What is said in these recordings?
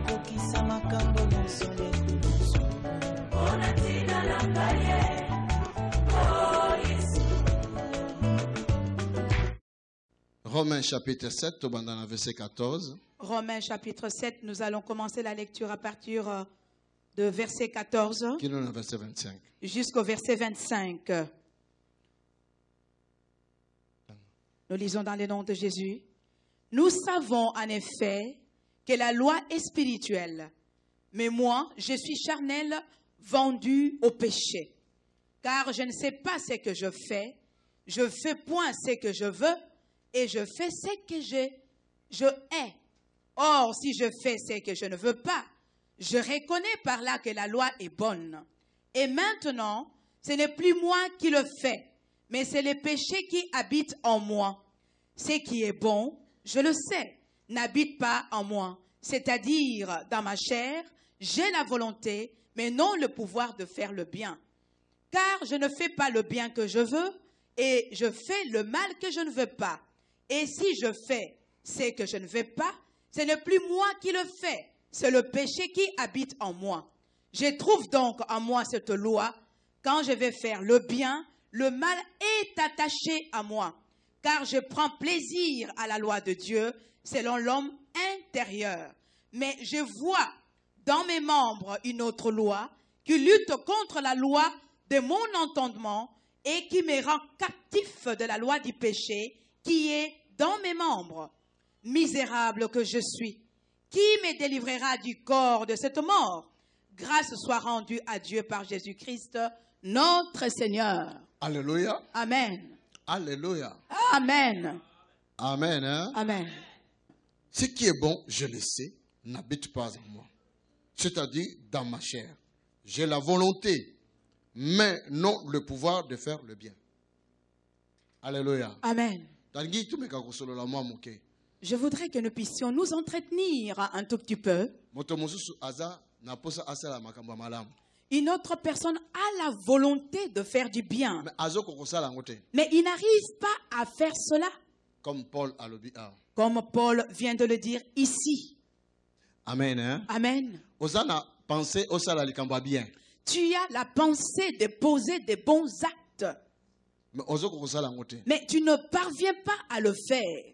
Oh, Romains chapitre 7, au verset 14. Romains chapitre 7, nous allons commencer la lecture à partir euh, de verset 14 jusqu'au verset 25. Nous lisons dans le nom de Jésus. Nous savons en effet que la loi est spirituelle, mais moi, je suis charnel, vendu au péché. Car je ne sais pas ce que je fais, je fais point ce que je veux, et je fais ce que je, je hais. Or, si je fais ce que je ne veux pas, je reconnais par là que la loi est bonne. Et maintenant, ce n'est plus moi qui le fais, mais c'est le péché qui habite en moi. Ce qui est bon, je le sais, n'habite pas en moi, c'est-à-dire dans ma chair, j'ai la volonté, mais non le pouvoir de faire le bien. Car je ne fais pas le bien que je veux, et je fais le mal que je ne veux pas. Et si je fais ce que je ne veux pas, ce n'est plus moi qui le fais, c'est le péché qui habite en moi. Je trouve donc en moi cette loi, quand je vais faire le bien, le mal est attaché à moi car je prends plaisir à la loi de Dieu selon l'homme intérieur. Mais je vois dans mes membres une autre loi qui lutte contre la loi de mon entendement et qui me rend captif de la loi du péché qui est dans mes membres. Misérable que je suis, qui me délivrera du corps de cette mort Grâce soit rendue à Dieu par Jésus-Christ, notre Seigneur. Alléluia. Amen. Alléluia. Amen. Amen. Hein? Amen. Ce qui est bon, je le sais, n'habite pas en moi. C'est-à-dire dans ma chair. J'ai la volonté, mais non le pouvoir de faire le bien. Alléluia. Amen. Je voudrais que nous puissions nous entretenir un tout petit peu. Une autre personne a la volonté de faire du bien. Mais il n'arrive pas à faire cela. Comme Paul, hein. vient de le dire ici. Amen. Hein. Amen. Tu as la pensée de poser des bons actes. Mais tu ne parviens pas à le faire.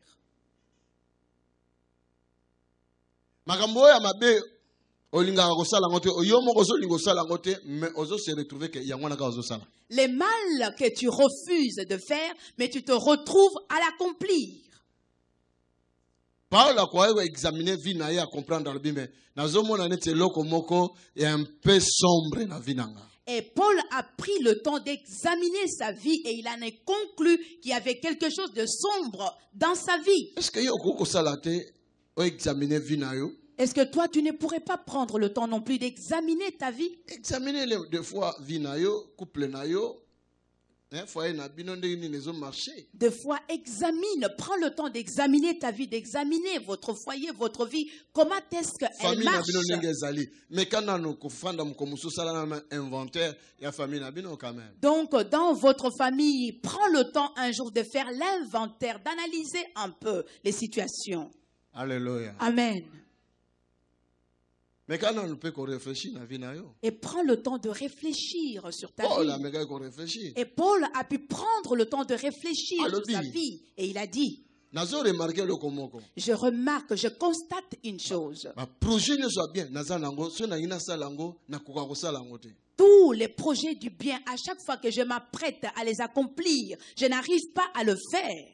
Les mal que tu refuses de faire, mais tu te retrouves à l'accomplir. Paul a akoyaki examiner vie na dans le alobi Nazo mon neti eloko moko un peu sombre na vie na Et Paul a pris le temps d'examiner sa vie et il en est conclu qu'il y avait quelque chose de sombre dans sa vie. Est-ce que yo ko salate te examiner vie na est-ce que toi, tu ne pourrais pas prendre le temps non plus d'examiner ta vie Examiner les deux fois vie couple nayo, hein, des fois, examine, prends le temps d'examiner ta vie, d'examiner votre foyer, votre vie. Comment est-ce qu'elle marche Donc, dans votre famille, prends le temps un jour de faire l'inventaire, d'analyser un peu les situations. Alléluia. Amen. Et prends le temps de réfléchir sur ta vie. Et Paul a pu prendre le temps de réfléchir sur sa vie. Et il a dit, je remarque, je constate une chose. Tous les projets du bien, à chaque fois que je m'apprête à les accomplir, je n'arrive pas à le faire.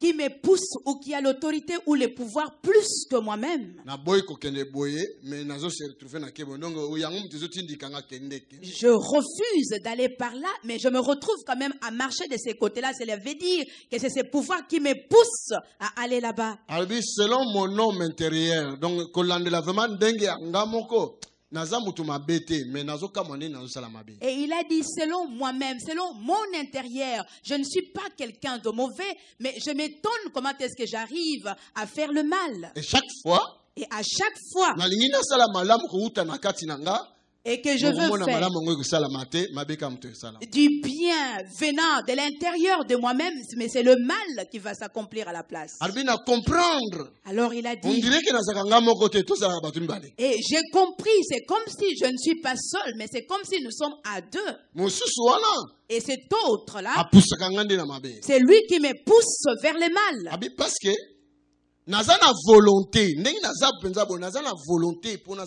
qui me pousse ou qui a l'autorité ou le pouvoir plus que moi-même. Je refuse d'aller par là, mais je me retrouve quand même à marcher de ces côtés-là. Cela veut dire que c'est ce pouvoir qui me pousse à aller là-bas. selon mon nom intérieur, donc, et il a dit, selon moi-même, selon mon intérieur, je ne suis pas quelqu'un de mauvais, mais je m'étonne comment est-ce que j'arrive à faire le mal. Et chaque fois, et à chaque fois, et que je veux faire du bien venant de l'intérieur de moi-même, mais c'est le mal qui va s'accomplir à la place. Alors il a dit, et j'ai compris, c'est comme si je ne suis pas seul, mais c'est comme si nous sommes à deux. Et cet autre-là, c'est lui qui me pousse vers le mal. Parce que naza na volonté volonté pour la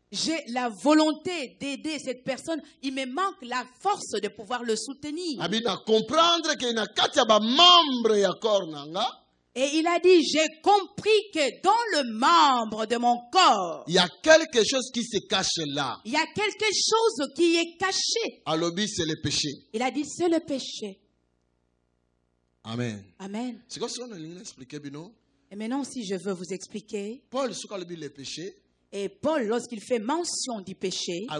j'ai la volonté d'aider cette personne, il me manque la force de pouvoir le soutenir. Et il a dit, j'ai compris que dans le membre de mon corps, il y a quelque chose qui se cache là. Il y a quelque chose qui est caché. péché. Il a dit, c'est le péché. Amen. Amen. C'est Et maintenant, si je veux vous expliquer, Paul, ce le péché, et Paul, lorsqu'il fait mention du péché, ah,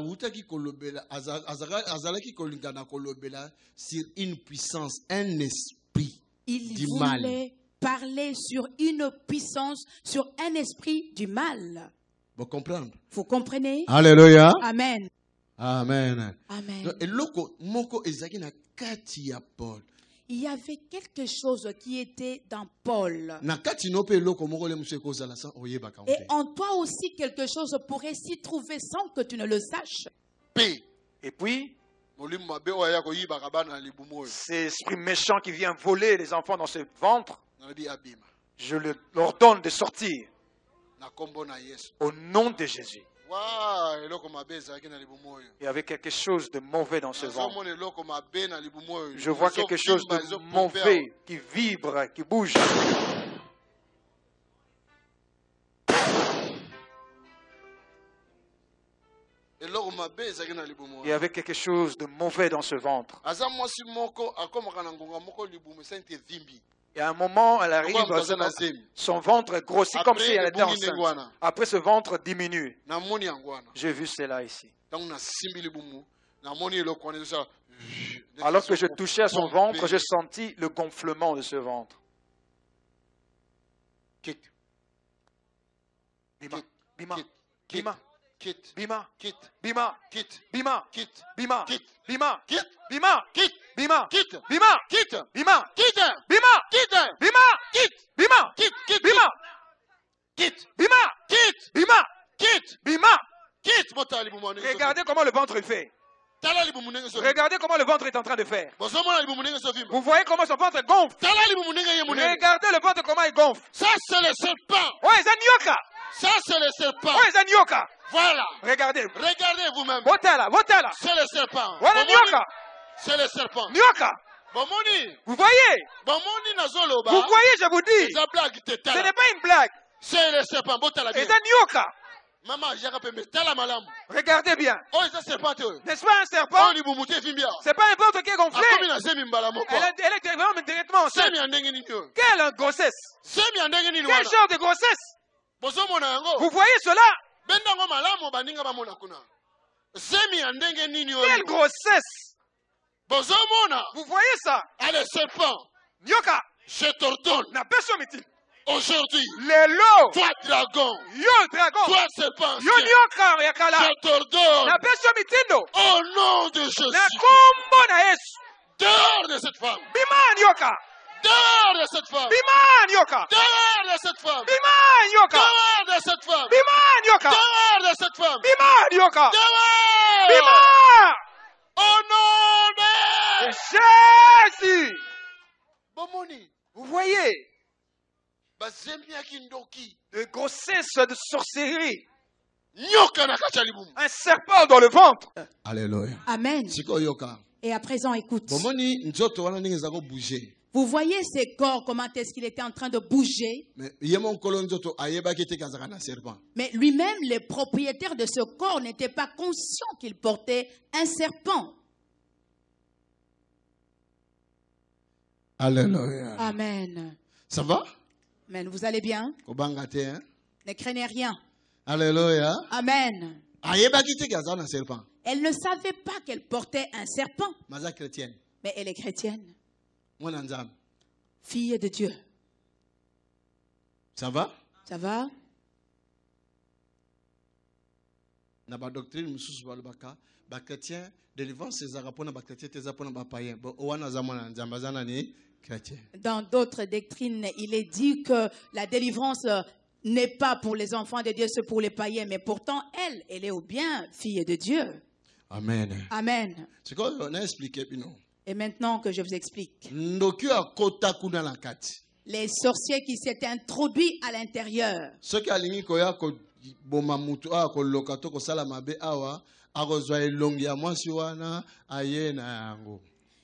un esprit il du voulait mal. parler sur une puissance, sur un esprit du mal. Vous comprenez Vous comprenez Alléluia. Amen. Amen. Amen. Paul il y avait quelque chose qui était dans Paul. Et en toi aussi, quelque chose pourrait s'y trouver sans que tu ne le saches. Et puis, c'est esprit méchant qui vient voler les enfants dans ce ventre. Je leur donne de sortir. Au nom de Jésus. Il y avait quelque chose de mauvais dans ce ventre. Je vois quelque chose de mauvais qui vibre, qui bouge. Il y avait quelque chose de mauvais dans ce ventre. Et à un moment, elle arrive, son, son ventre grossit Après, comme si elle était enceinte. Après, ce ventre diminue. J'ai vu cela ici. Alors que je touchais à son ventre, j'ai senti le gonflement de ce ventre. Quitte. Bima. Bima. Bima. Quitte. Bima. Quitte. Bima. Quitte. Bima. Quitte. Bima. Quitte. Bima. Quitte. Bima. Quitte. Bima, quitte, Bima, quitte, Bima, quitte, Bima, quitte, Bima, quitte, Bima, quitte, quitte, Bima, quitte, Bima, quitte, Bima, quitte, Bima, quitte, Regardez comment le ventre fait. Regardez comment le ventre est en train de faire. Vous voyez comment son ventre gonfle. Regardez le ventre comment il gonfle. Ça, c'est le serpent. Oui, c'est Nyoka. Ça, c'est le serpent. Oui, c'est Nyoka. Voilà. Regardez. Regardez vous-même. Votala, votala. C'est le serpent. Voilà Nyoka. C'est le serpent. Nyoka. Vous voyez Vous voyez, je vous dis. Ce n'est pas une blague. C'est le serpent. C'est nyoka. Regardez bien. Oh, N'est-ce pas un serpent oh, C'est pas n'importe qui gonflé. Ah, elle, elle est vraiment directement enceinte. Quelle grossesse Quel genre de grossesse Vous voyez cela Quelle grossesse vous voyez ça? Nyoka. Je t'ordonne. Aujourd'hui, toi dragon, dragon, toi serpent, yo nyoka je t'ordonne, au nom de Jésus, le na dehors de cette femme, bima nyoka, dehors de cette femme, bima nyoka, dehors de cette femme, bima nyoka, dehors de cette femme, nyoka, dehors de cette femme, nyoka, dehors, vous voyez de grossesse, de sorcellerie. Un serpent dans le ventre. Amen. Et à présent, écoute. Vous voyez ce corps, comment est-ce qu'il était en train de bouger. Mais lui-même, le propriétaire de ce corps n'était pas conscient qu'il portait un serpent. Alléluia. Amen. Ça va? Amen. Vous allez bien? Hein? Ne craignez rien. Alléluia. Amen. Elle ne savait pas qu'elle portait un serpent. Mais elle est chrétienne. Fille de Dieu. Ça va? Ça va? na doctrine dans d'autres doctrines, il est dit que la délivrance euh, n'est pas pour les enfants de Dieu, c'est pour les païens. Mais pourtant, elle, elle est au bien, fille de Dieu. Amen. Amen. C'est quoi on a expliqué, Et maintenant que je vous explique. Les sorciers qui s'étaient introduits à l'intérieur. Ceux qui awa elongi ya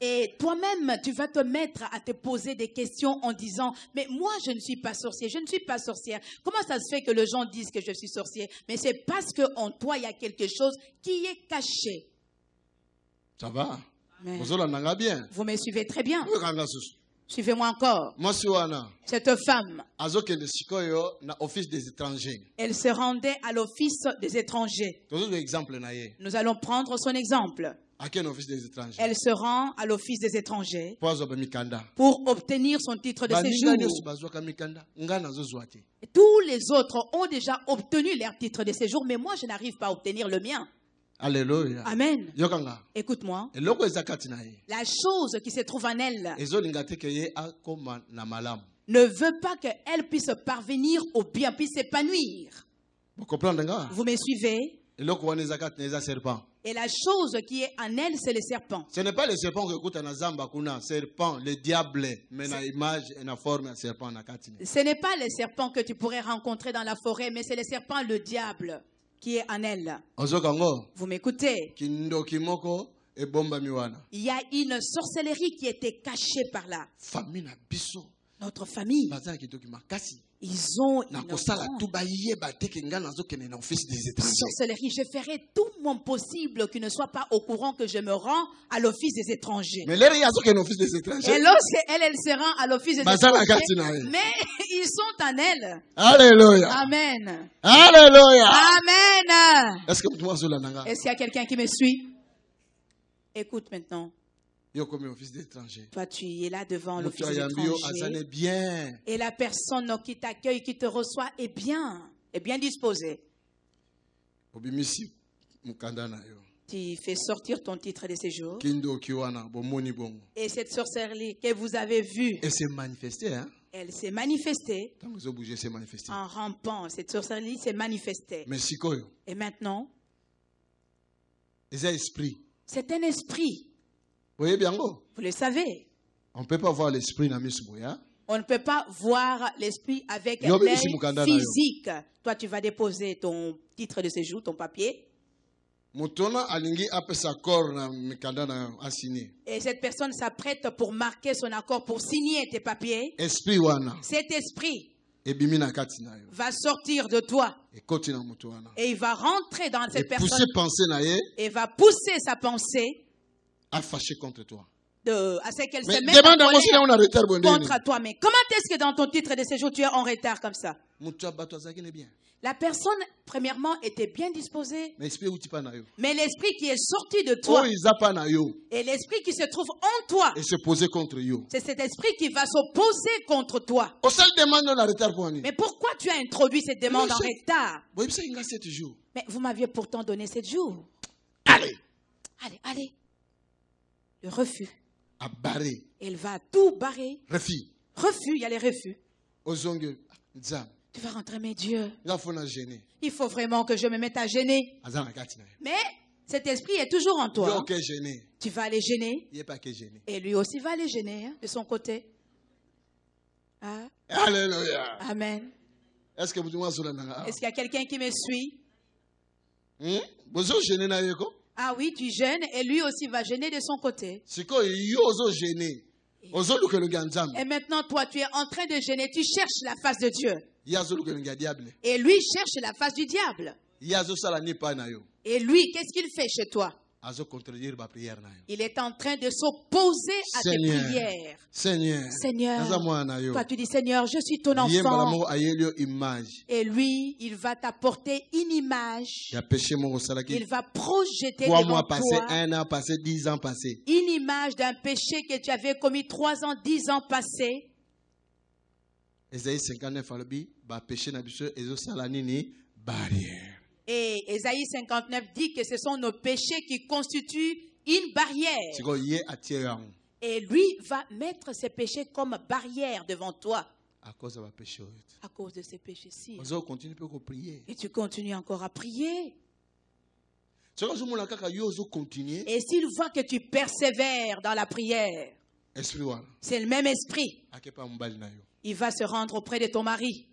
Et toi-même, tu vas te mettre à te poser des questions en disant, mais moi, je ne suis pas sorcier, je ne suis pas sorcière. Comment ça se fait que les gens disent que je suis sorcier Mais c'est parce qu'en toi, il y a quelque chose qui est caché. Ça va Vous me suivez très bien. Suivez-moi encore. Cette femme, elle se rendait à l'office des étrangers. Nous allons prendre son exemple. Elle se rend à l'office des étrangers pour obtenir son titre de séjour. Tous les autres ont déjà obtenu leur titre de séjour, mais moi, je n'arrive pas à obtenir le mien. Alléluia. Amen. Écoute-moi. La chose qui se trouve en elle ne veut pas qu'elle puisse parvenir au bien, puisse s'épanouir. Vous me suivez et la chose qui est en elle, c'est le serpent. Ce n'est pas le serpent que écoute serpent, le diable, Ce n'est pas le serpent que tu pourrais rencontrer dans la forêt, mais c'est le serpent, le diable, qui est en elle. Vous m'écoutez? Il y a une sorcellerie qui était cachée par là. Notre famille. Ils ont une sorcellerie. Je ferai tout mon possible qu'ils ne soit pas au courant que je me rends à l'office des étrangers. Mais des étrangers. Et lorsque elle, elle se rend à l'office des étrangers, mais ils sont en elle. Alléluia. Amen. Alléluia. Amen. Est-ce qu'il y a quelqu'un qui me suit? Écoute maintenant. Toi, tu es là devant l'office d'étranger. Et la personne qui t'accueille, qui te reçoit est bien, est bien disposée. Tu fais sortir ton titre de séjour. Et cette sorcellerie que vous avez vue. Elle s'est manifestée. Hein. Elle s'est manifestée. En rampant, cette sorcellerie s'est manifestée. Et maintenant. C'est un esprit. Vous le savez. On ne peut pas voir l'esprit dans on ne peut pas voir l'esprit avec l'œil physique. Toi, tu vas déposer ton titre de séjour, ton papier. Et cette personne s'apprête pour marquer son accord, pour signer tes papiers. Cet esprit va sortir de toi. Et il va rentrer dans cette personne. Et va pousser sa pensée à contre toi. à ce qu'elle se contre toi. Mais comment est-ce que dans ton titre de séjour, tu es en retard comme ça bah, La personne, premièrement, était bien disposée. Mais l'esprit qui est sorti de toi oh, et l'esprit qui se trouve en toi, c'est cet esprit qui va s'opposer contre toi. Mais pourquoi tu as introduit cette demande en retard Mais vous m'aviez pourtant donné sept jours. Allez Allez, allez refus. À barrer. Elle va tout barrer. Refus. Refus, il y a les refus. Tu vas rentrer, mais Dieu. Il faut vraiment que je me mette à gêner. Mais cet esprit est toujours en toi. Tu vas aller gêner. Et lui aussi va aller gêner de son côté. Alléluia. Amen. Est-ce qu'il y a quelqu'un qui me suit? pas. Ah oui, tu gênes et lui aussi va gêner de son côté. Et maintenant, toi, tu es en train de gêner, tu cherches la face de Dieu. Et lui cherche la face du diable. Et lui, qu'est-ce qu'il fait chez toi? Il est en train de s'opposer à tes prières. Seigneur, Seigneur, toi tu dis Seigneur, je suis ton enfant. Et lui, il va t'apporter une image. Il va projeter devant mois Une image d'un péché que tu avais commis trois ans, dix ans passés. Esaïe 59 ba péché na pas été barrière. Et Esaïe 59 dit que ce sont nos péchés qui constituent une barrière. Et lui va mettre ses péchés comme barrière devant toi. À cause de ses péchés-ci. Et tu continues encore à prier. Et s'il voit que tu persévères dans la prière, c'est le même esprit. Il va se rendre auprès de ton mari.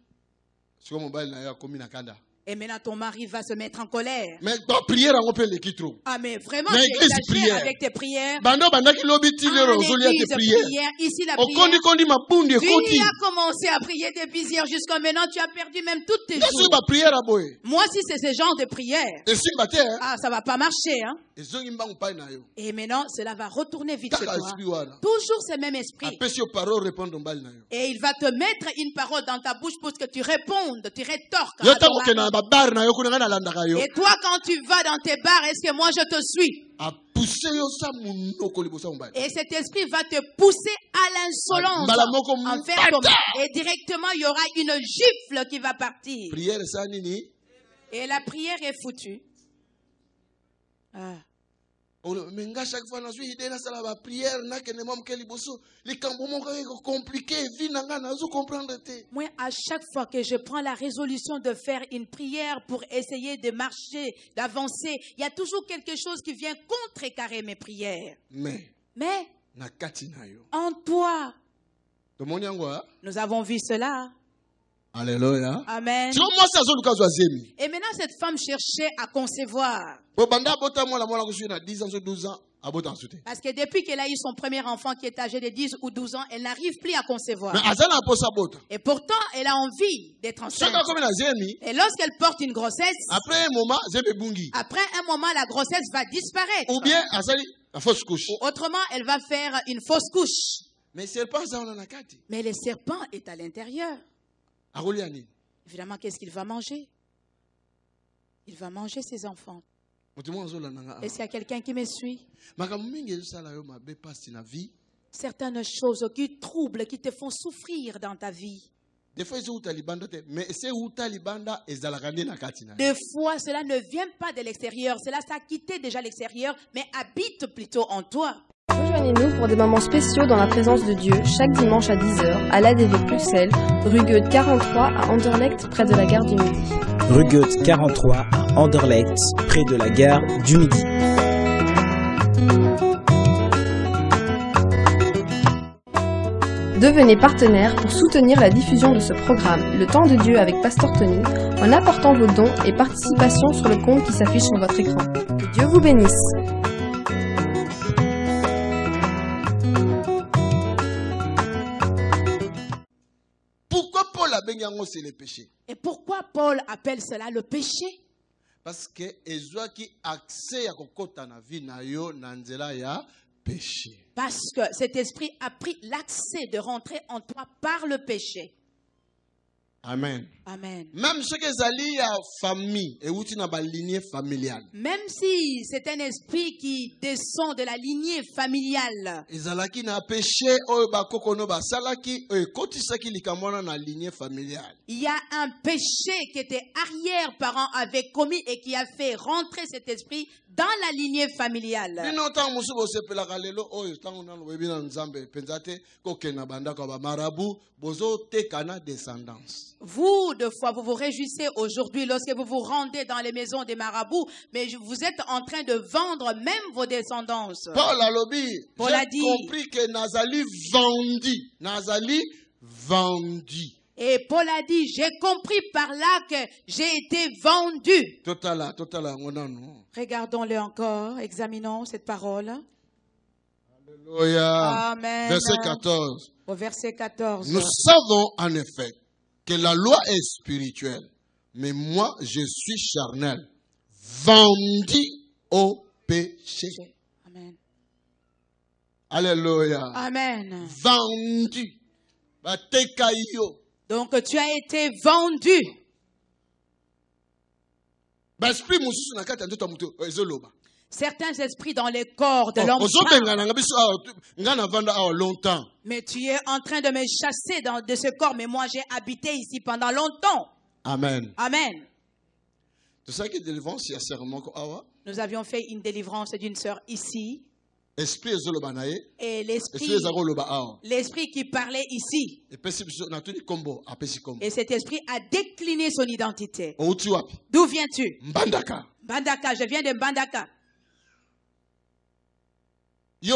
Et maintenant, ton mari va se mettre en colère. Mais Ah, mais vraiment, tu prière. avec tes prières. Ah, prière. Ici, la prière. Tu as commencé à prier des hier jusqu'à maintenant, tu as perdu même toutes tes jours. Ah, Moi, si c'est ce genre de prière, ah, ça va pas marcher. Hein? Et maintenant, cela va retourner vite chez toi. Toujours ce même esprit. Et il va te mettre une parole dans ta bouche pour que tu répondes, tu rétorques. Et toi, quand tu vas dans tes bars, est-ce que moi je te suis et cet esprit va te pousser à l'insolence. Et directement, il y aura une gifle qui va partir. Et la prière est foutue. Ah moi à chaque fois que je prends la résolution de faire une prière pour essayer de marcher d'avancer il y a toujours quelque chose qui vient contrecarrer mes prières mais mais yo en toi ah. nous avons vu cela Alléluia. Amen. Et maintenant, cette femme cherchait à concevoir. Parce que depuis qu'elle a eu son premier enfant qui est âgé de 10 ou 12 ans, elle n'arrive plus à concevoir. Et pourtant, elle a envie d'être enceinte. Et lorsqu'elle porte une grossesse, après un moment, après un moment la grossesse va disparaître. Ou bien, fausse couche. autrement, elle va faire une fausse couche. Mais le serpent est à l'intérieur. Évidemment, qu'est-ce qu'il va manger Il va manger ses enfants. Est-ce qu'il y a quelqu'un qui me suit Certaines choses qui troublent, qui te font souffrir dans ta vie. Des fois, cela ne vient pas de l'extérieur. Cela quitté déjà l'extérieur, mais habite plutôt en toi. Rejoignez-nous pour des moments spéciaux dans la présence de Dieu chaque dimanche à 10h à l'ADV Bruxelles, rue Goethe 43 à Anderlecht près de la gare du Midi. Rue Goethe 43 à Anderlecht près de la gare du Midi. Devenez partenaire pour soutenir la diffusion de ce programme, Le Temps de Dieu avec Pasteur Tony, en apportant vos dons et participations sur le compte qui s'affiche sur votre écran. Que Dieu vous bénisse. Et pourquoi Paul appelle cela le péché Parce que accès à péché. Parce que cet esprit a pris l'accès de rentrer en toi par le péché. Amen. Amen. Même famille et familiale. Même si c'est un esprit qui descend de la lignée familiale. Il y a un péché qui était arrière-parents avaient commis et qui a fait rentrer cet esprit dans la lignée familiale. Vous de fois vous vous réjouissez aujourd'hui lorsque vous vous rendez dans les maisons des marabouts, mais vous êtes en train de vendre même vos descendances. Paul a dit, j'ai compris que Nazali vendit. Nazali vendit. Et Paul a dit, j'ai compris par là que j'ai été vendu. Regardons-le encore, examinons cette parole. Alléluia. Verset 14. Au verset 14. Nous savons en effet que la loi est spirituelle, mais moi je suis charnel, vendu au péché. Amen. Alléluia. Amen. Vendu. Donc tu as été vendu certains esprits dans les corps de oh, l'homme. Oh, oh, mais tu es en train de me chasser de ce corps, mais moi j'ai habité ici pendant longtemps. Amen. Amen. Ah, Nous avions fait une délivrance d'une sœur ici. Et hein. l'esprit qui parlait ici. Et cet esprit a décliné son identité. D'où viens-tu? Bandaka. Bandaka, je viens de Bandaka. Et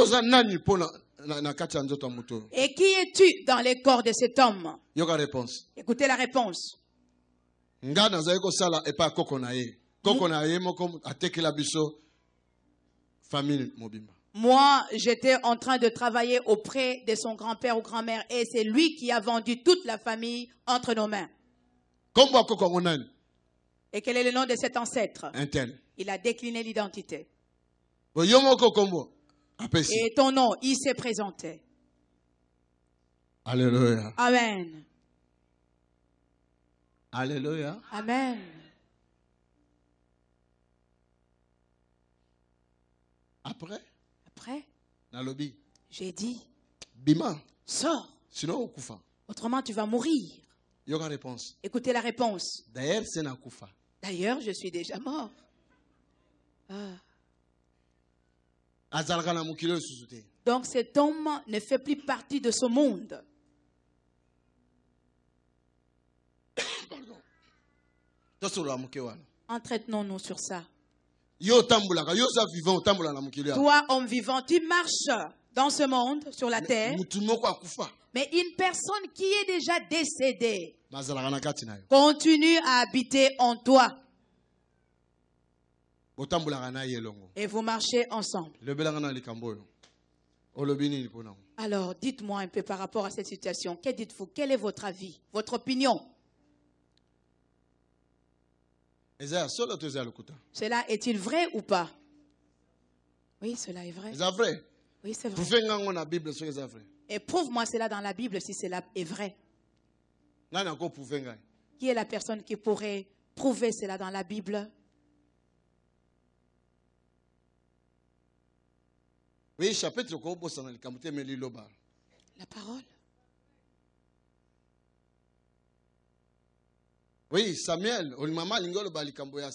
qui es-tu dans les corps de cet homme Écoutez la réponse. Moi, j'étais en train de travailler auprès de son grand-père ou grand-mère et c'est lui qui a vendu toute la famille entre nos mains. Et quel est le nom de cet ancêtre? Il a décliné l'identité. Et ton nom, il s'est présenté. Alléluia. Amen. Alléluia. Amen. Après Après lobby. J'ai dit. Bima. Sors. Sinon, okufa. Autrement, tu vas mourir. Yoga réponse. Écoutez la réponse. D'ailleurs, c'est D'ailleurs, je suis déjà mort. Ah. Donc cet homme ne fait plus partie de ce monde. entraînons nous sur ça. Toi, homme vivant, tu marches dans ce monde, sur la terre. Mais une personne qui est déjà décédée continue à habiter en toi. Et vous marchez ensemble. Alors, dites-moi un peu par rapport à cette situation. Que dites-vous Quel est votre avis, votre opinion Cela est-il vrai ou pas Oui, cela est vrai. Oui, c'est vrai. Et prouve-moi cela dans la Bible si cela est vrai. Qui est la personne qui pourrait prouver cela dans la Bible Oui, chapitre kobosana le te meli loba. La parole. Oui, Samuel,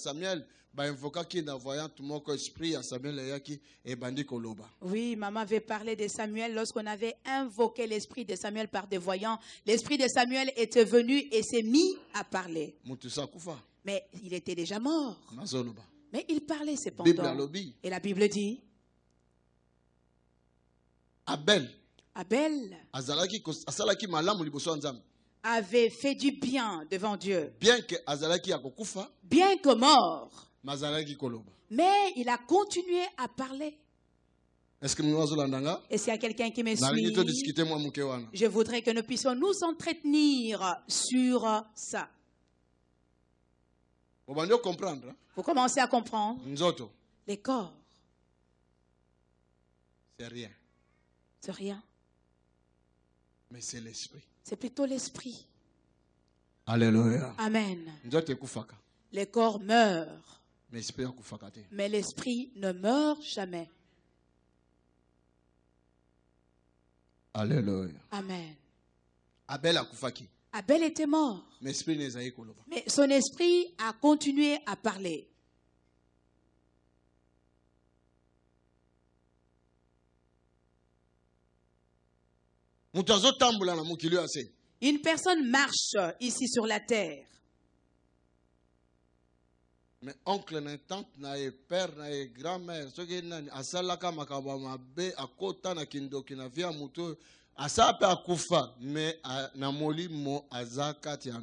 Samuel ba invoquer voyant mon esprit à Samuel qui et bandi koloba. Oui, maman avait parlé de Samuel lorsqu'on avait invoqué l'esprit de Samuel par des voyants. L'esprit de Samuel était venu et s'est mis à parler. Mais il était déjà mort. Mais il parlait cependant. Et la Bible dit Abel, azalaki, avait fait du bien devant Dieu. Bien que azalaki bien que mort, mais Mais il a continué à parler. Est-ce que Et s'il y a quelqu'un qui me suit, je voudrais que nous puissions nous entretenir sur ça. Hein. Vous commencez à comprendre. Les corps. C'est rien. C'est rien. Mais c'est l'esprit. C'est plutôt l'esprit. Alléluia. Amen. Les corps meurent. Mais l'esprit ne meurt jamais. Alléluia. Amen. Abel Abel était mort. Mais son esprit a continué à parler. Une personne marche ici sur la terre. Mais oncle, tante, père, grand-mère, ceux à asalaka makaba mabe akota na kindoki na via mutu asape akufa mais namoli mo azakati ya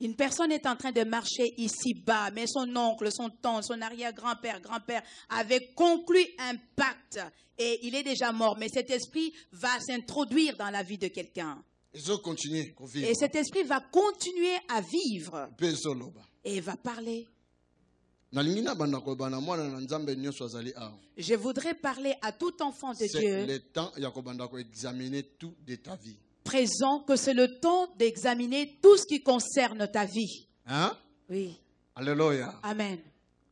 une personne est en train de marcher ici bas, mais son oncle, son tante, son arrière-grand-père, grand-père avait conclu un pacte et il est déjà mort. Mais cet esprit va s'introduire dans la vie de quelqu'un. Et cet esprit va continuer à vivre. Et va parler. Je voudrais parler à tout enfant de Dieu. C'est le temps tout de ta vie présent que c'est le temps d'examiner tout ce qui concerne ta vie. Hein? Oui. Alléluia. Amen.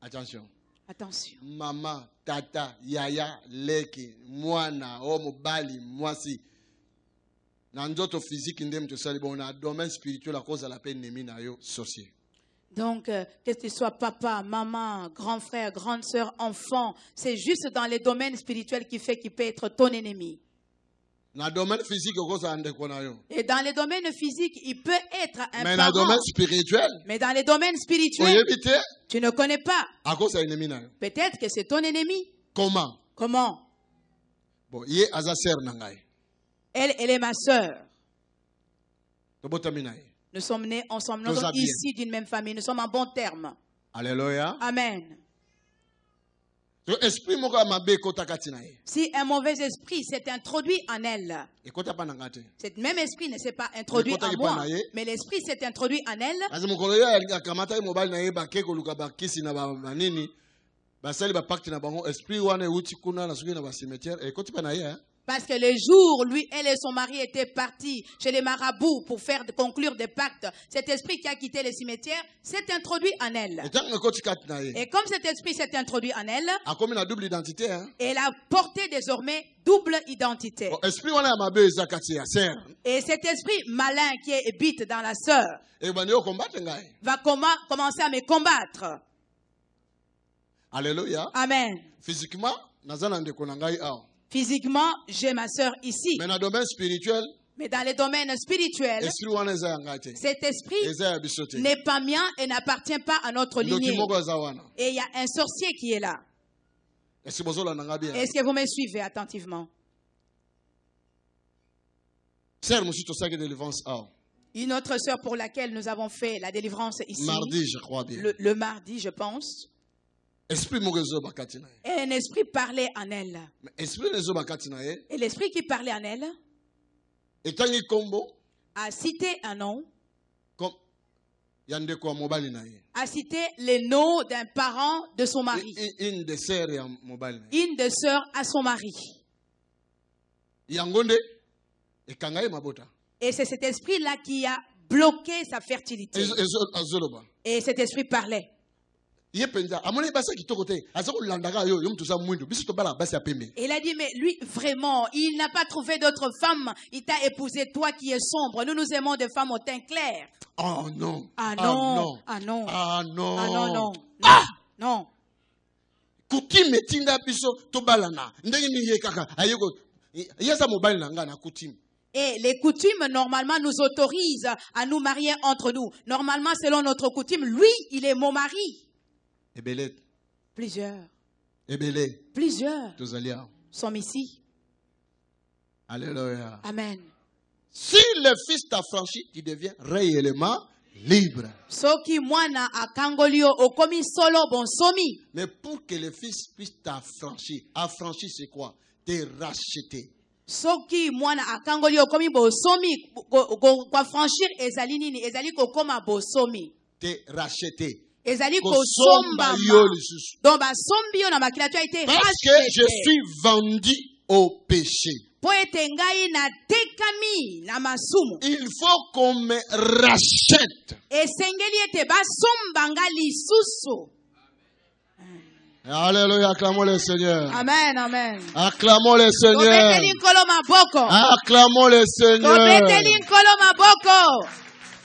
Attention. Attention. Maman, tata, yaya, leki, moana, homo, bali, mwasi. na physique physique nde mutu osali bongo na domaine spirituel la peine nemi na yo sorcier Donc, euh, que ce soit papa, maman, grand frère, grande sœur, enfant, c'est juste dans les domaines spirituels qui fait qu'il peut être ton ennemi. Et dans les domaines physiques, il peut être un Mais Mais dans les domaines spirituels, tu ne connais pas. Hein? Peut-être que c'est ton ennemi. Comment Comment Elle, elle est ma sœur. Nous sommes nés ensemble. Nous sommes ici d'une même famille. Nous sommes en bon terme. Alléluia. Amen. Si un mauvais esprit s'est introduit en elle, cet même esprit ne s'est pas introduit en moi, mais l'esprit s'est introduit en elle. Parce que le jour, lui, elle et son mari étaient partis chez les marabouts pour faire conclure des pactes, cet esprit qui a quitté le cimetière s'est introduit en elle. Et comme cet esprit s'est introduit en elle, hein. elle a porté désormais double identité. Et cet esprit malin qui habite dans la sœur hein. va commencer à me combattre. Alléluia. Amen. Physiquement, Physiquement, j'ai ma sœur ici. Mais dans le domaine spirituel, cet esprit n'est pas mien et n'appartient pas à notre lignée. Et il y a un sorcier qui est là. Est-ce que vous me suivez attentivement? Une autre sœur pour laquelle nous avons fait la délivrance ici. Mardi, je crois bien. le mardi, je pense. Et un esprit parlait en elle. Et l'esprit qui parlait en elle a cité un nom. A cité le nom d'un parent de son mari. Une des sœurs à son mari. Et c'est cet esprit-là qui a bloqué sa fertilité. Et cet esprit parlait il a dit mais lui vraiment il n'a pas trouvé d'autre femme. il t'a épousé toi qui es sombre nous nous aimons des femmes au teint clair Ah non ah, ah non ah non ah non ah non non ah non non. kaka na Et les coutumes, normalement, nous autorisent à nous marier entre nous. Normalement, selon notre coutume, lui, il est mon mari ebele plusieurs ebele plusieurs tozalia sommes ici alléluia amen si le fils t'affranchit tu deviens réellement libre soki mwana akangoli okomi solo bonsomi mais pour que le fils puisse t'affranchir affranchir c'est quoi te racheter soki mwana akangoli okomi okomi bosomi koaffranchir ezali nini ezali kokoma bosomi te racheter ezali kosomba donc basombi yo na bakriature ete parce que je suis vendu au péché mpo ete ngai natekami na masumu il faut qu'on me rachète esengeli ete basomba nga lisusu Alléluia, acclamons le Seigneur. Amen, amen. Acclamons le Seigneur. Acclamons le Seigneur.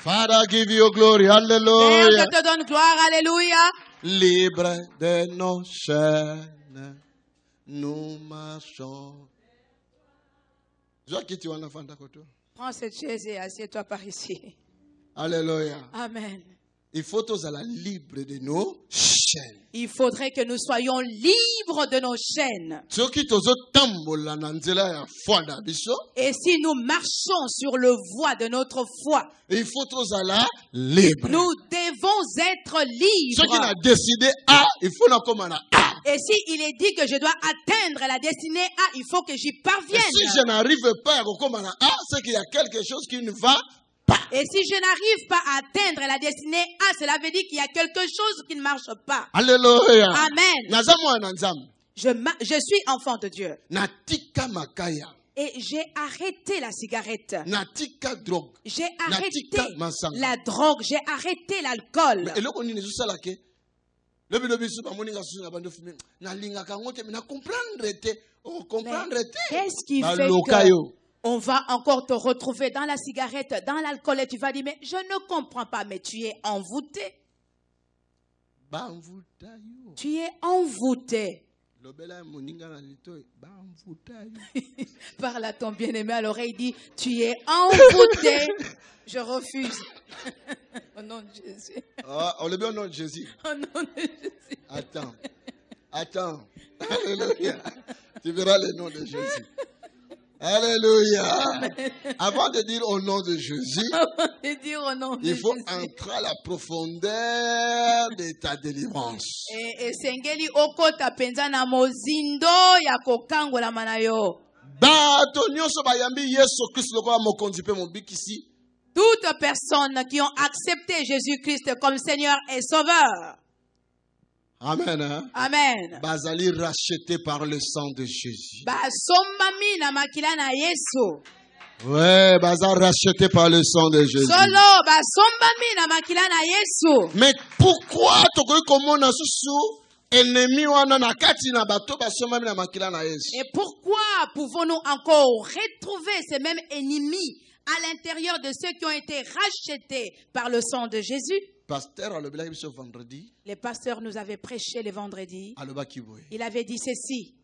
Father, give glory. Père, je te donne gloire. Alléluia. Libre de nos chaînes, nous marchons. Prends cette chaise et assieds-toi par ici. Alléluia. Amen. Il faut tous à la libre de nos chaînes. Il faudrait que nous soyons libres de nos chaînes. Et si nous marchons sur le voie de notre foi, nous devons être libres. Et si il est dit que je dois atteindre la destinée A, il faut que j'y parvienne. Et si je n'arrive pas à A, c'est qu'il y a quelque chose qui ne va et si je n'arrive pas à atteindre la destinée ah, cela veut dire qu'il y a quelque chose qui ne marche pas. Amen. Hein, je, suis enfant de Dieu. et j'ai arrêté la cigarette. J'ai arrêté la drogue, j'ai arrêté l'alcool. Oh, qu'est-ce qui fait on va encore te retrouver dans la cigarette, dans l'alcool, et tu vas dire, mais je ne comprends pas, mais tu es envoûté. Tu es envoûté. Parle à ton bien-aimé à l'oreille, dit, tu es envoûté. je refuse. Au nom de Jésus. Ah, au nom de Jésus. Attends. Attends. Tu verras le nom de Jésus. Alléluia. Avant de dire au nom de Jésus, il faut entrer à la profondeur de ta délivrance. Et sengeli Okota penza na mozindo ya kokangwa la manayo. Bah, Tonyo so bayambi yesu Kristo kwamokondi pe mo bikisi. Toutes personnes qui ont accepté Jésus Christ comme Seigneur et Sauveur. Amen. Hein? Amen. Bazali racheté par le sang de Jésus. Ouais, baza racheté par le sang de Jésus. Solo, Mais pourquoi on a susu ennemi wana na kati na bato basombami na makila na Yesu? Et pourquoi pouvons-nous encore retrouver ces mêmes ennemis à l'intérieur de ceux qui ont été rachetés par le sang de Jésus? le Les pasteurs nous avait prêché le vendredi. Il avait dit ceci.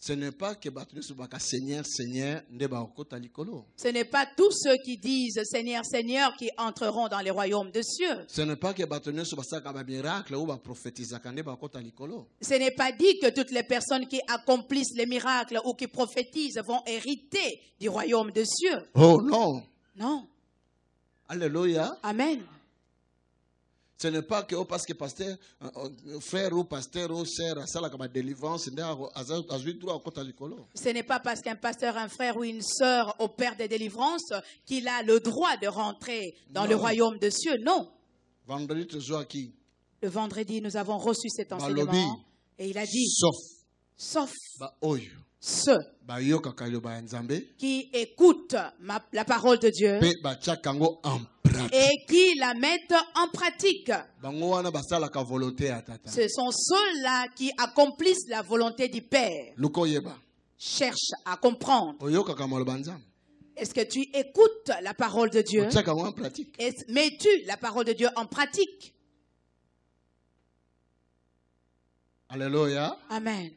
Ce n'est pas que Seigneur, Seigneur, Ce n'est pas tous ceux qui disent Seigneur, Seigneur qui entreront dans les royaumes de cieux. Ce n'est pas que Ce n'est pas dit que toutes les personnes qui accomplissent les miracles ou qui prophétisent vont hériter du royaume de cieux. Oh non. Non. Alléluia. Amen. Ce n'est pas oh, parce que pasteur, Ce n'est pas parce qu'un pasteur, un frère ou une sœur opère des délivrances qu'il a le droit de rentrer dans le royaume de cieux, non. Le vendredi, nous avons reçu cet enseignement. et il a dit, sauf, sauf, ceux qui écoutent la parole de Dieu, et qui la mettent en pratique. Ce sont ceux-là qui accomplissent la volonté du Père. Cherche à comprendre. Est-ce que tu écoutes la parole de Dieu Mets-tu la parole de Dieu en pratique Alléluia. Amen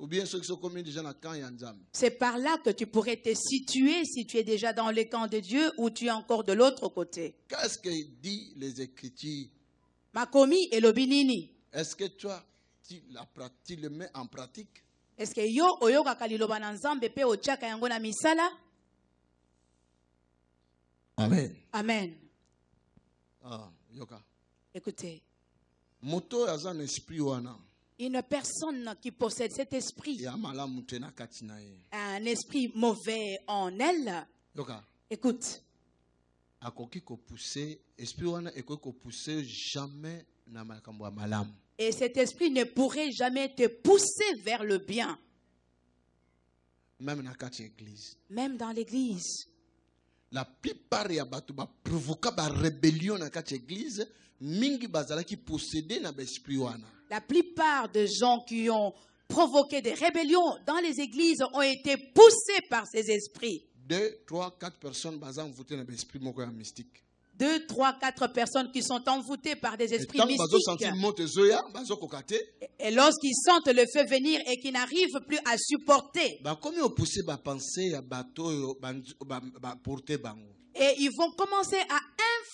ou bien ceux qui sont déjà dans le camp C'est par là que tu pourrais te situer si tu es déjà dans le camp de Dieu ou tu es encore de l'autre côté. Qu'est-ce que dit les Écritures Makomi et Lobinini. Est-ce que toi, tu, la, tu le mets en pratique Est-ce que yo oyoga liloba na Nzambe pe otiaka yango misala Amen. Amen. Ah, yoka. Écoutez. Moto aza esprit wana une personne qui possède cet esprit, un esprit mauvais en elle, écoute. Et cet esprit ne pourrait jamais te pousser vers le bien. Même dans l'église. La plupart des gens qui provoquent la rébellion dans l'église, la plupart des gens qui ont provoqué des rébellions dans les églises ont été poussés par ces esprits. Deux, trois, quatre personnes mystique. Deux, trois, quatre personnes qui sont envoûtées par des esprits mystiques. Et lorsqu'ils sentent le feu venir et qu'ils n'arrivent plus à supporter. Et ils vont commencer à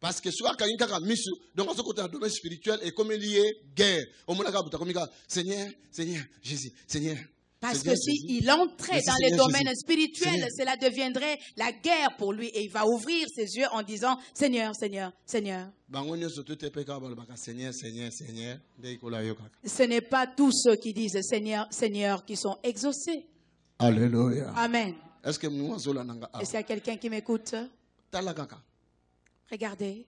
parce que soit quand il y a domaine spirituel et comme guerre Seigneur Seigneur Jésus Seigneur parce que s'il entrait dans les domaines spirituels, cela deviendrait la guerre pour lui et il va ouvrir ses yeux en disant Seigneur, Seigneur, Seigneur. Bah, Ce n'est pas tous ceux qui disent Seigneur, Seigneur qui sont exaucés. Alléluia. Amen. Est-ce qu'il y a quelqu'un qui m'écoute Regardez.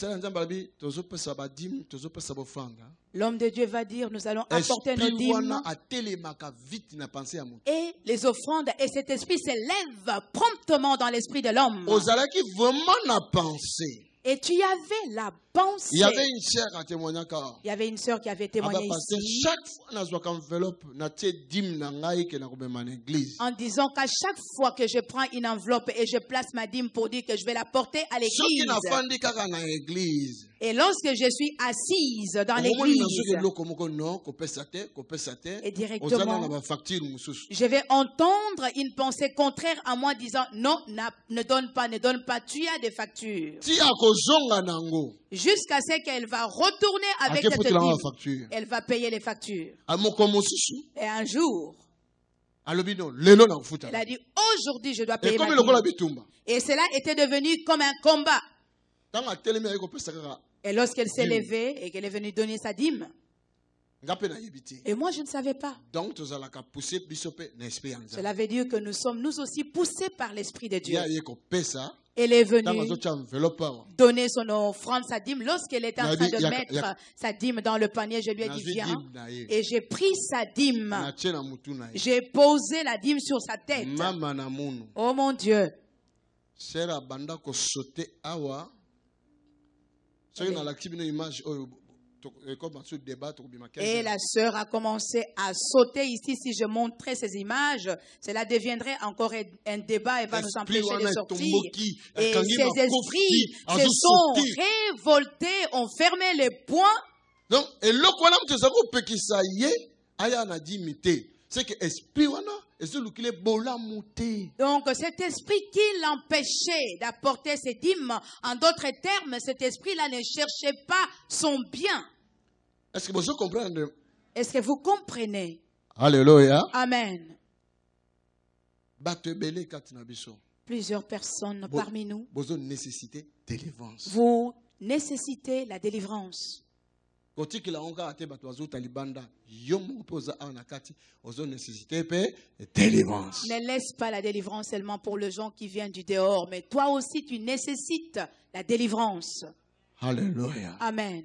Hein. L'homme de Dieu va dire, nous allons apporter nos dîmes. Et les offrandes, et cet esprit s'élève promptement dans l'esprit de l'homme. Et tu y avais la il y avait une sœur qui Il y avait une sœur qui témoigné ici. En disant qu'à chaque fois que je prends une enveloppe et je place ma dîme pour dire que je vais la porter à l'église. Et lorsque je suis assise dans l'église, oh, et directement, je vais entendre une pensée contraire à moi disant non, ne donne pas, ne donne pas, tu as des factures jusqu'à ce qu'elle va retourner avec cette dîme. Elle va payer les factures. Et un jour, elle a dit aujourd'hui je dois payer. Et cela était devenu comme un combat. Et lorsqu'elle s'est levée et qu'elle est venue donner sa dîme, et moi, je ne savais pas. Cela veut dire que nous sommes nous aussi poussés par l'Esprit de Dieu elle est venue hein. donner son offrande, sa dîme. Lorsqu'elle était en train de mettre sa dîme dans le panier, je lui ai dit, viens. Et j'ai pris sa dîme. J'ai posé la dîme sur sa tête. Oh mon Dieu. sauter awa. la image euh, et la sœur a commencé à sauter ici. Si je montrais ces images, cela deviendrait encore un débat et va nous empêcher de sortir. Et ces esprits se sont révoltés, ont fermé les poings. Donc, donc cet esprit qui l'empêchait d'apporter ses dîmes en d'autres termes cet esprit là ne cherchait pas son bien est-ce que vous comprenez? Est-ce que vous comprenez? Alléluia. Amen. Plusieurs personnes parmi nous. Vous nécessitez la délivrance. Ne laisse pas la délivrance seulement pour les gens qui viennent du dehors, mais toi aussi tu nécessites la délivrance. Alléluia. Amen.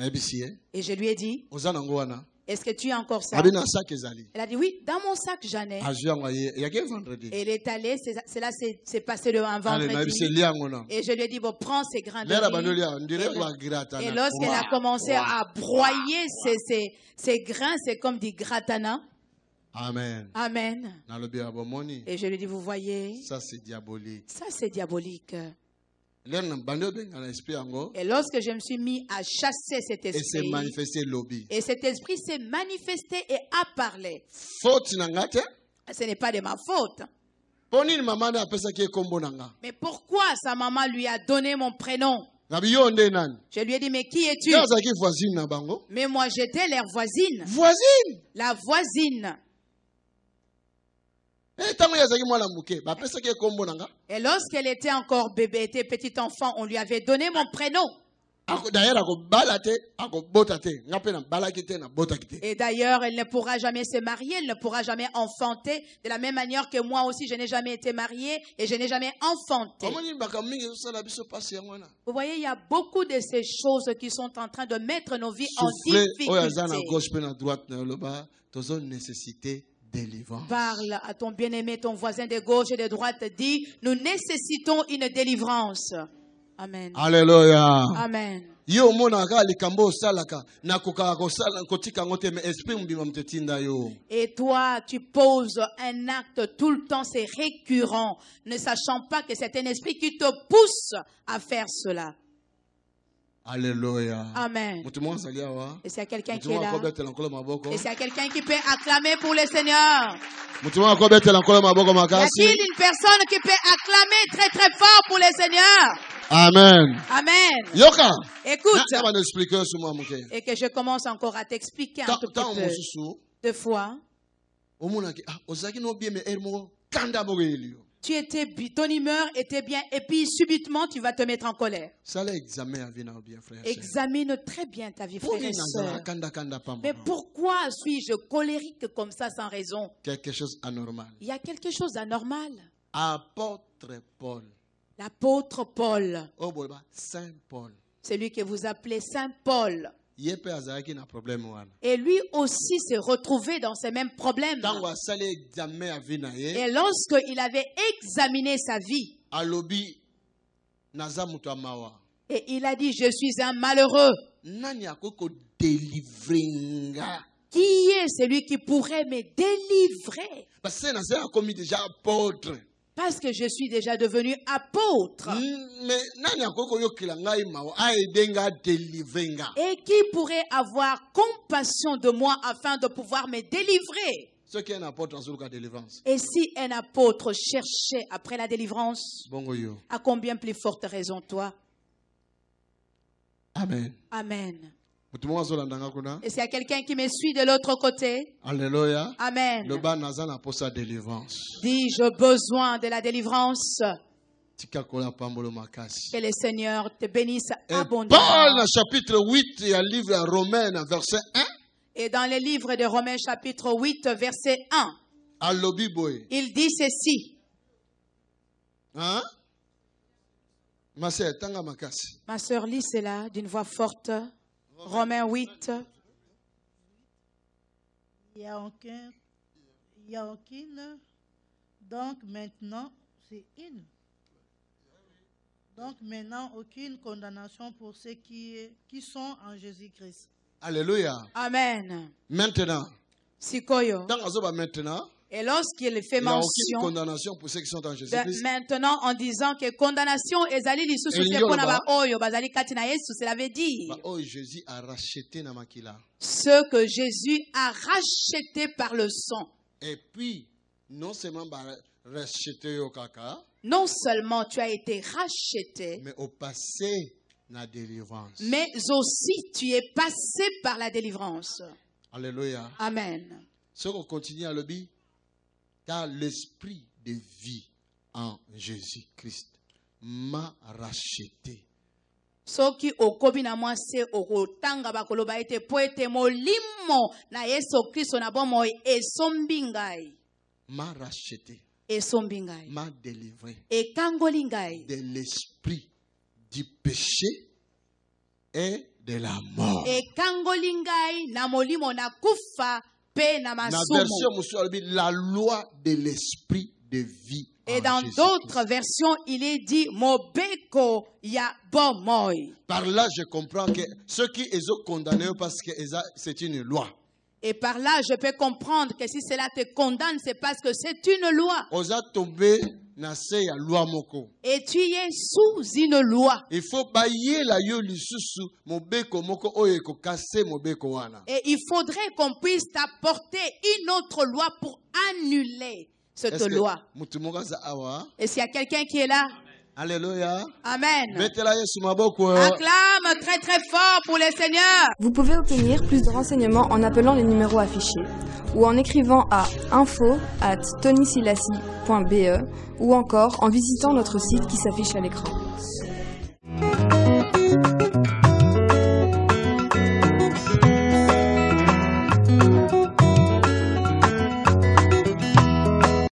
Eh? Et je lui ai dit, est-ce que tu as encore ça Elle a dit, oui, dans mon sac, j'en ai. Ah, et elle est allée, cela s'est passé devant un vendredi. Et je lui ai dit, bon, prends ces grains de Et lorsqu'elle a commencé à broyer ces, ces, ces grains, c'est comme du gratana. Amen. Amen. Et je lui ai dit, vous voyez, ça c'est diabolique. Ça c'est diabolique. Et lorsque je me suis mis à chasser cet esprit, et, et cet esprit s'est manifesté et a parlé. Ce n'est pas de ma faute. Mais pourquoi sa maman lui a donné mon prénom? Je lui ai dit, mais qui es-tu? Mais moi, j'étais leur voisine. Voisine? La voisine. Eh, et lorsqu'elle était encore bébé, était petite enfant, on lui avait donné mon prénom. Et d'ailleurs, elle ne pourra jamais se marier, elle ne pourra jamais enfanter, de la même manière que moi aussi, je n'ai jamais été mariée et je n'ai jamais enfanté. Vous voyez, il y a beaucoup de ces choses qui sont en train de mettre nos vies en difficulté. Parle à ton bien-aimé, ton voisin de gauche et de droite. Dis, nous nécessitons une délivrance. Amen. Alléluia. Amen. et toi tu poses un acte tout le temps c'est récurrent ne sachant pas que c'est un esprit qui te pousse à faire cela Alléluia. Amen. Hein? Et s'il y a quelqu'un qui est là. Et s'il y a quelqu'un qui peut acclamer pour le Seigneur. Y a une personne qui peut acclamer très très fort pour le Seigneur? Amen. Amen. Yoka. Écoute. Et que je commence encore à t'expliquer un tout petit peu. Deux fois tu étais, ton humeur était bien, et puis subitement, tu vas te mettre en colère. Examine très bien ta vie, frère Mais pourquoi suis-je colérique comme ça sans raison Quelque chose anormal. Il y a quelque chose d'anormal. Paul. L'apôtre Paul. Oh, bah, Saint Paul. Celui que vous appelez Saint Paul. Et lui aussi s'est retrouvé dans ces mêmes problèmes. Et lorsque il avait examiné sa vie, et il a dit, je suis un malheureux. Qui est celui qui pourrait me délivrer? Parce que déjà apôtre parce que je suis déjà devenu apôtre. Mm, Et qui pourrait avoir compassion de moi afin de pouvoir me délivrer? Ce qui est un apôtre Et si un apôtre cherchait après la délivrance, à combien plus forte raison toi? Amen. Et s'il y a quelqu'un qui me suit de l'autre côté, Alléluia. Amen. Le bas nazana sa délivrance. Dis-je besoin de la délivrance. Que le Seigneur te bénisse abondamment. Paul, chapitre 8, il y a livre de Romains, verset 1. Et dans le livre de Romains, chapitre 8, verset 1, il dit ceci. Hein? Ma sœur, Ma sœur, lis cela d'une voix forte. Romains 8. Il n'y a aucun. Il n'y a aucune. Donc maintenant, c'est une. Donc maintenant, aucune condamnation pour ceux qui, qui sont en Jésus-Christ. Alléluia. Amen. Maintenant. Sikoyo. Dans maintenant. Et lorsqu'il fait mention, condamnation pour ceux qui sont en Jésus de, maintenant en disant que condamnation ezali lisusu te mpona baoyo bazali kati na yesu cela veut dire bah, oh, ce que jésus a racheté par le sang et puis non seulement bah, racheté au kaka non seulement tu as été racheté mais au passé la délivrance mais aussi tu es passé par la délivrance alléluia amen ce qu'on continue à le dire dans l'esprit de vie en Jésus-Christ m'a racheté. soki okomi na mwa se okotanga bakoloba ete mpo ete molimo na yesu kristo na bomoi esombi ngai m'a racheté esombi ngai m'a délivré ekangoli ngai de l'esprit du péché et de la mort ekangoli ngai na molimo na kufa la loi de l'esprit de vie et dans d'autres versions, il est dit ya Par là, je comprends que ceux qui ont condamné parce que c'est une loi. Et par là, je peux comprendre que si cela te condamne, c'est parce que c'est une loi. Et tu es sous une loi. Et il faudrait qu'on puisse t'apporter une autre loi pour annuler cette loi. est Et s'il y a quelqu'un qui est là, Alléluia. Amen. Acclame très très fort pour le Seigneur. Vous pouvez obtenir plus de renseignements en appelant les numéros affichés ou en écrivant à info at ou encore en visitant notre site qui s'affiche à l'écran.